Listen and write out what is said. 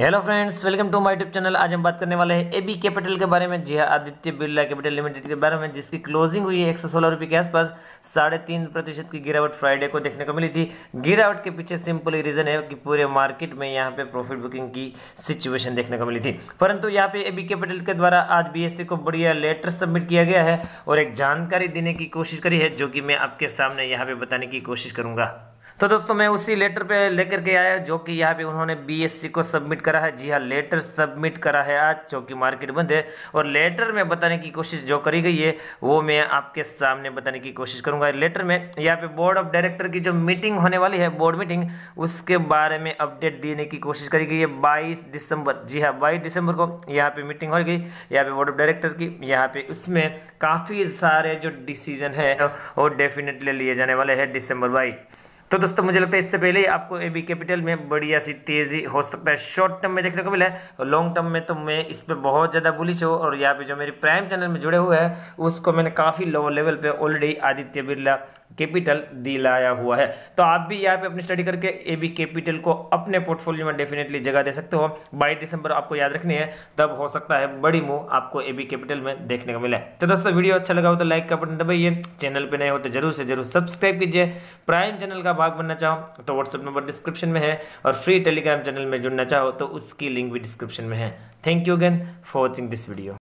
hello friends welcome to my YouTube channel आज हम बात करने वाले हैं एबी कैपिटल के बारे में जी हाँ आदित्य बिरला कैपिटल लिमिटेड के बारे में जिसकी क्लोजिंग हुई है एक सौ सोलह रुपये के आसपास साढ़े तीन प्रतिशत की गिरावट फ्राइडे को देखने को मिली थी गिरावट के पीछे सिंपल रीज़न है कि पूरे मार्केट में यहाँ पे प्रॉफिट बुकिंग की सिचुएशन देखने को मिली थी परंतु यहाँ पे ए कैपिटल के द्वारा आज बी e को बढ़िया लेटर सबमिट किया गया है और एक जानकारी देने की कोशिश करी है जो कि मैं आपके सामने यहाँ पर बताने की कोशिश करूँगा तो दोस्तों मैं उसी लेटर पे लेकर के आया जो कि यहाँ पे उन्होंने बीएससी को सबमिट करा है जी हाँ लेटर सबमिट करा है आज चूँकि मार्केट बंद है और लेटर में बताने की कोशिश जो करी गई है वो मैं आपके सामने बताने की कोशिश करूँगा लेटर में यहाँ पे बोर्ड ऑफ डायरेक्टर की जो मीटिंग होने वाली है बोर्ड मीटिंग उसके बारे में अपडेट देने की कोशिश करी गई है बाईस दिसंबर जी हाँ बाईस दिसंबर को यहाँ पर मीटिंग हो गई यहाँ पे बोर्ड ऑफ डायरेक्टर की यहाँ पे उसमें काफ़ी सारे जो डिसीजन है वो डेफिनेटली लिए जाने वाले हैं दिसंबर बाई तो दोस्तों मुझे लगता है इससे पहले आपको ए बी कैपिटल में बढ़िया सी तेज़ी हो सकता है शॉर्ट टर्म में देखने को मिला है लॉन्ग टर्म में तो मैं इस पर बहुत ज़्यादा बुलिश हूँ और यहाँ पे जो मेरी प्राइम चैनल में जुड़े हुए हैं उसको मैंने काफ़ी लो लेवल पे ऑलरेडी आदित्य बिरला कैपिटल दिलाया हुआ है तो आप भी यहाँ पे अपनी स्टडी करके ए बी कैपिटल को अपने पोर्टफोलियो में डेफिनेटली जगह दे सकते हो बाईस दिसंबर आपको याद रखनी है तब हो सकता है बड़ी मूव आपको ए बी कैपिटल में देखने को मिले तो दोस्तों वीडियो अच्छा लगा हो तो लाइक का बटन दबाइए चैनल पर नए हो तो जरूर से जरूर सब्सक्राइब कीजिए प्राइम चैनल का भाग बनना चाहो तो व्हाट्सअप नंबर डिस्क्रिप्शन में है और फ्री टेलीग्राम चैनल में जुड़ना चाहो तो उसकी लिंक भी डिस्क्रिप्शन में है thank you again for watching this video